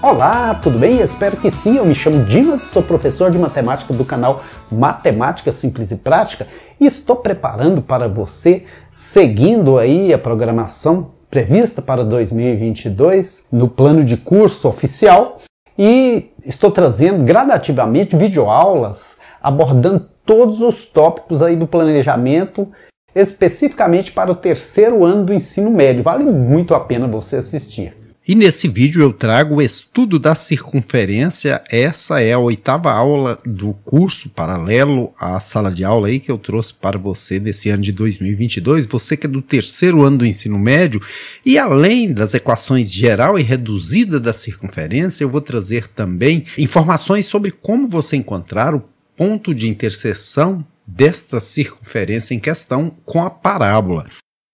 Olá, tudo bem? Espero que sim. Eu me chamo Dimas, sou professor de matemática do canal Matemática Simples e Prática e estou preparando para você, seguindo aí a programação prevista para 2022 no plano de curso oficial e estou trazendo gradativamente videoaulas abordando todos os tópicos aí do planejamento especificamente para o terceiro ano do ensino médio. Vale muito a pena você assistir. E nesse vídeo eu trago o estudo da circunferência. Essa é a oitava aula do curso paralelo à sala de aula aí que eu trouxe para você desse ano de 2022. Você que é do terceiro ano do ensino médio e além das equações geral e reduzida da circunferência, eu vou trazer também informações sobre como você encontrar o ponto de interseção desta circunferência em questão com a parábola.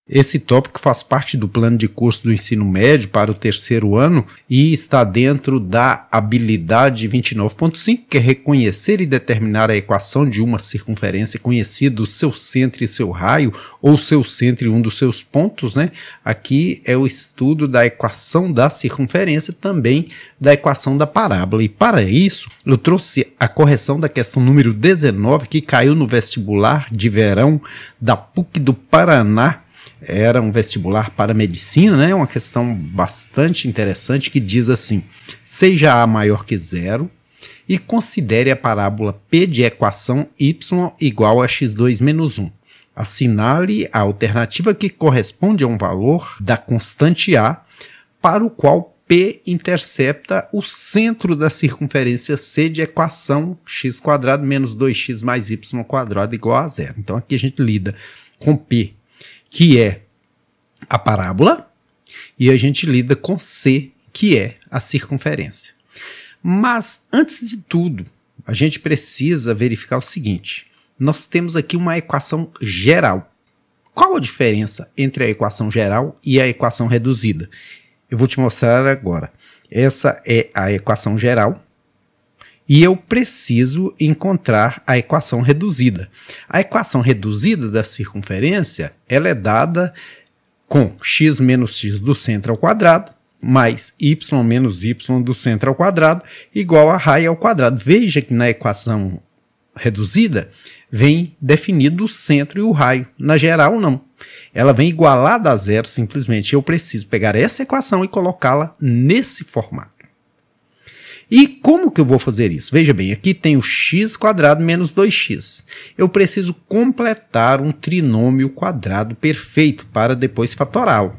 Esse tópico faz parte do plano de curso do ensino médio para o terceiro ano e está dentro da habilidade 29.5, que é reconhecer e determinar a equação de uma circunferência conhecida, o seu centro e seu raio, ou seu centro e um dos seus pontos, né? Aqui é o estudo da equação da circunferência, também da equação da parábola. E para isso, eu trouxe a correção da questão número 19, que caiu no vestibular de verão da PUC do Paraná era um vestibular para medicina, né? Uma questão bastante interessante que diz assim: seja A maior que zero e considere a parábola P de equação Y igual a x2 menos 1. Assinale a alternativa que corresponde a um valor da constante A para o qual P intercepta o centro da circunferência C de equação x² menos 2x mais y² igual a zero. Então aqui a gente lida com P que é a parábola, e a gente lida com C, que é a circunferência. Mas, antes de tudo, a gente precisa verificar o seguinte: nós temos aqui uma equação geral. Qual a diferença entre a equação geral e a equação reduzida? Eu vou te mostrar agora. Essa é a equação geral e eu preciso encontrar a equação reduzida. A equação reduzida da circunferência ela é dada com x menos x do centro ao quadrado mais y menos y do centro ao quadrado igual a raio ao quadrado. Veja que na equação reduzida vem definido o centro e o raio. Na geral, não. Ela vem igualada a zero simplesmente. Eu preciso pegar essa equação e colocá-la nesse formato. E como que eu vou fazer isso? Veja bem, aqui tem o x quadrado menos 2x. Eu preciso completar um trinômio quadrado perfeito para depois fatorar. O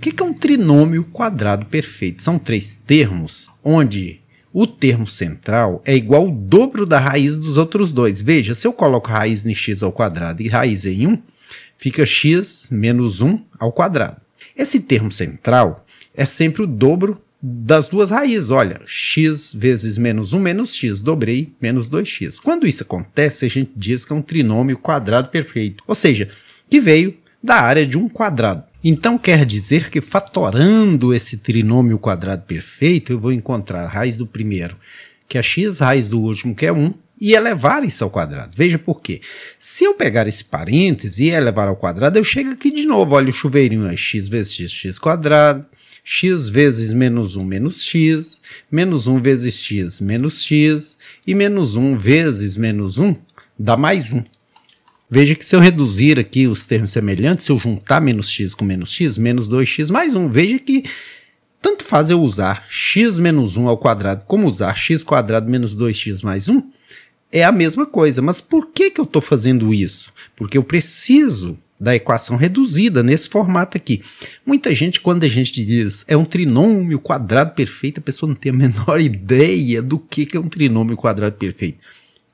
que é um trinômio quadrado perfeito? São três termos onde o termo central é igual ao dobro da raiz dos outros dois. Veja, se eu coloco raiz em x ao quadrado e raiz em 1, fica x menos 1 ao quadrado. Esse termo central é sempre o dobro das duas raízes. Olha, x vezes menos 1 menos x, dobrei menos 2x. Quando isso acontece, a gente diz que é um trinômio quadrado perfeito, ou seja, que veio da área de um quadrado. Então quer dizer que fatorando esse trinômio quadrado perfeito, eu vou encontrar a raiz do primeiro, que é x, raiz do último, que é 1, e elevar isso ao quadrado. Veja por quê. Se eu pegar esse parêntese e elevar ao quadrado, eu chego aqui de novo. Olha, o chuveirinho é x vezes x, x quadrado, x vezes menos 1, menos x, menos 1 vezes x, menos x, e menos 1 vezes menos 1 dá mais 1. Veja que se eu reduzir aqui os termos semelhantes, se eu juntar menos x com menos x, menos 2x mais 1, veja que tanto faz eu usar x menos 1 ao quadrado como usar x quadrado menos 2x mais 1, é a mesma coisa. Mas por que, que eu estou fazendo isso? Porque eu preciso da equação reduzida nesse formato aqui. Muita gente, quando a gente diz é um trinômio quadrado perfeito, a pessoa não tem a menor ideia do que, que é um trinômio quadrado perfeito.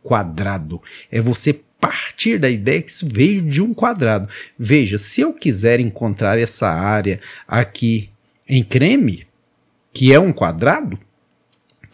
Quadrado é você partir da ideia que isso veio de um quadrado. Veja, se eu quiser encontrar essa área aqui em creme, que é um quadrado,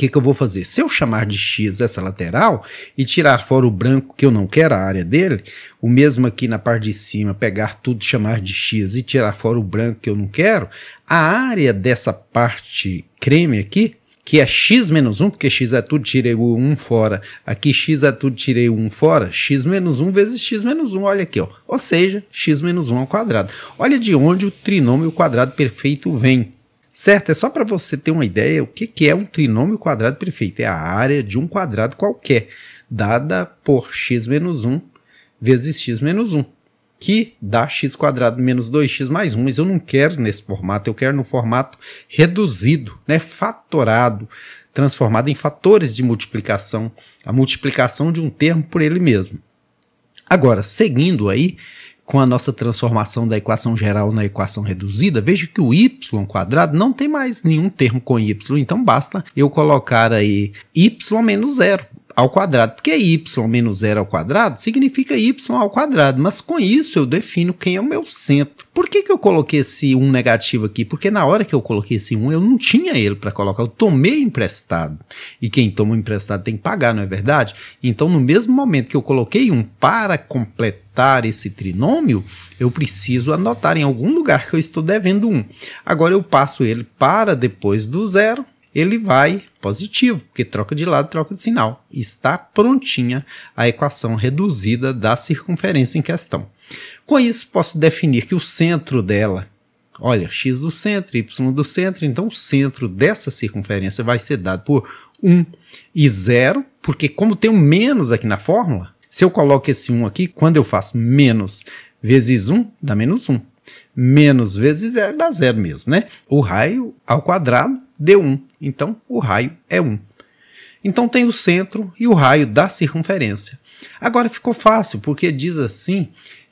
que, que eu vou fazer? Se eu chamar de X essa lateral e tirar fora o branco que eu não quero, a área dele, o mesmo aqui na parte de cima, pegar tudo, chamar de X e tirar fora o branco que eu não quero, a área dessa parte creme aqui, que é x menos 1, porque x é tudo, tirei o 1 fora. Aqui x é tudo, tirei o 1 fora. x menos 1 vezes x menos 1, olha aqui, ó. ou seja, x menos 1 ao quadrado. Olha de onde o trinômio quadrado perfeito vem. Certo? É só para você ter uma ideia o que, que é um trinômio quadrado perfeito. É a área de um quadrado qualquer, dada por x menos 1 vezes x menos 1, que dá x quadrado menos 2x mais 1, mas eu não quero nesse formato, eu quero no formato reduzido, né? fatorado, transformado em fatores de multiplicação, a multiplicação de um termo por ele mesmo. Agora, seguindo aí, com a nossa transformação da equação geral na equação reduzida, vejo que o y quadrado não tem mais nenhum termo com y, então basta eu colocar aí y menos zero ao quadrado, porque y menos zero ao quadrado significa y ao quadrado, mas com isso eu defino quem é o meu centro. Por que, que eu coloquei esse 1 negativo aqui? Porque na hora que eu coloquei esse 1, eu não tinha ele para colocar, eu tomei emprestado. E quem toma emprestado tem que pagar, não é verdade? Então, no mesmo momento que eu coloquei um para completar anotar esse trinômio, eu preciso anotar em algum lugar que eu estou devendo um. Agora eu passo ele para depois do zero, ele vai positivo, porque troca de lado, troca de sinal. Está prontinha a equação reduzida da circunferência em questão. Com isso, posso definir que o centro dela, olha, x do centro, y do centro, então o centro dessa circunferência vai ser dado por 1 e 0, porque como tem um menos aqui na fórmula, se eu coloco esse 1 aqui, quando eu faço menos vezes 1, dá menos 1. Menos vezes 0 dá zero mesmo, né? O raio ao quadrado deu 1. Então, o raio é 1. Então tem o centro e o raio da circunferência. Agora ficou fácil, porque diz assim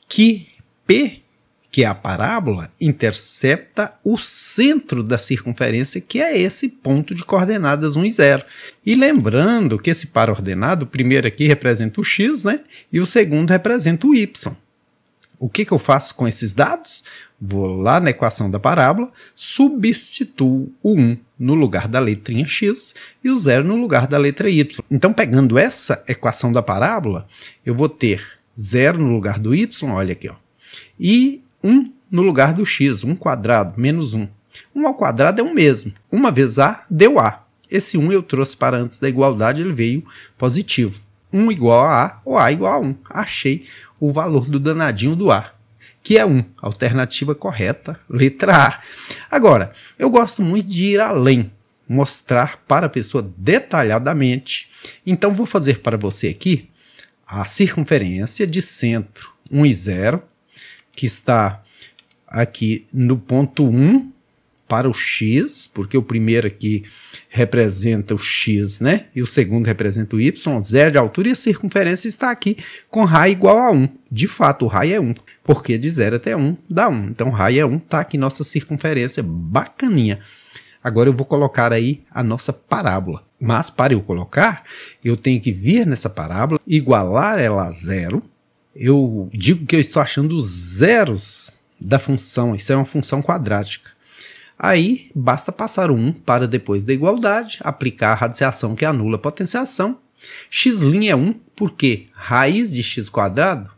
que P que é a parábola, intercepta o centro da circunferência, que é esse ponto de coordenadas 1 e 0. E lembrando que esse par ordenado, o primeiro aqui representa o x, né? E o segundo representa o y. O que, que eu faço com esses dados? Vou lá na equação da parábola, substituo o 1 no lugar da letrinha x e o 0 no lugar da letra y. Então, pegando essa equação da parábola, eu vou ter 0 no lugar do y, olha aqui, ó, e 1 no lugar do x, 1 quadrado, menos 1. 1 ao quadrado é o mesmo. Uma vez a, deu a. Esse 1 eu trouxe para antes da igualdade, ele veio positivo. 1 igual a a, ou a igual a 1. Achei o valor do danadinho do a, que é 1. Alternativa correta, letra A. Agora, eu gosto muito de ir além, mostrar para a pessoa detalhadamente. Então, vou fazer para você aqui a circunferência de centro 1 e 0, que está aqui no ponto 1 um, para o x, porque o primeiro aqui representa o x, né? E o segundo representa o y, zero de altura e a circunferência está aqui com raio igual a 1. De fato, o raio é 1, porque de 0 até 1 dá 1. Então, raio é 1, tá aqui nossa circunferência, bacaninha. Agora eu vou colocar aí a nossa parábola. Mas para eu colocar, eu tenho que vir nessa parábola, igualar ela a zero, eu digo que eu estou achando os zeros da função, isso é uma função quadrática. Aí basta passar o 1 para depois da igualdade, aplicar a radiciação que anula a potenciação. x' é 1 porque raiz de x quadrado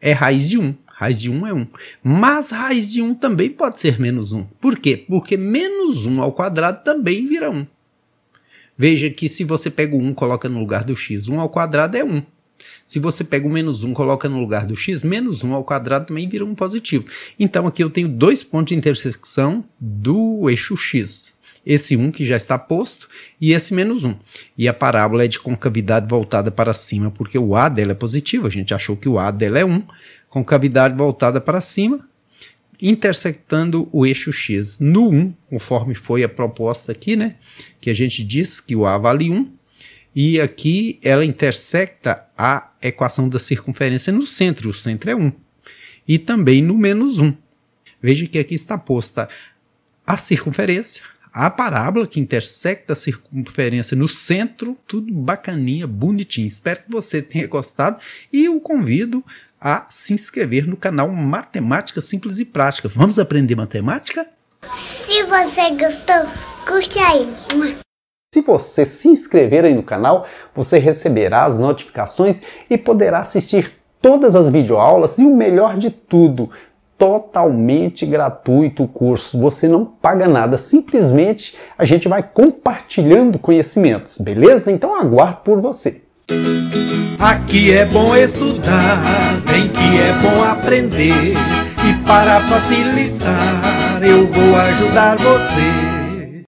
é raiz de 1. Raiz de 1 é 1. Mas raiz de 1 também pode ser menos 1. Por quê? Porque menos 1 ao quadrado também vira 1. Veja que se você pega o 1 e coloca no lugar do x, 1 ao quadrado é 1. Se você pega o menos 1 coloca no lugar do x, menos 1 ao quadrado também vira um positivo. Então aqui eu tenho dois pontos de intersecção do eixo x. Esse 1 que já está posto e esse menos 1. E a parábola é de concavidade voltada para cima, porque o A dela é positivo. A gente achou que o A dela é 1. Concavidade voltada para cima, intersectando o eixo x no 1, conforme foi a proposta aqui, né? Que a gente disse que o A vale 1 e aqui ela intersecta a equação da circunferência no centro, o centro é 1. E também no menos 1. Veja que aqui está posta a circunferência, a parábola que intersecta a circunferência no centro, tudo bacaninha, bonitinho. Espero que você tenha gostado e o convido a se inscrever no canal Matemática Simples e Prática. Vamos aprender matemática? Se você gostou, curte aí. Se você se inscrever aí no canal, você receberá as notificações e poderá assistir todas as videoaulas e o melhor de tudo, totalmente gratuito o curso. Você não paga nada, simplesmente a gente vai compartilhando conhecimentos, beleza? Então aguardo por você. Aqui é bom estudar, bem que é bom aprender e para facilitar eu vou ajudar você.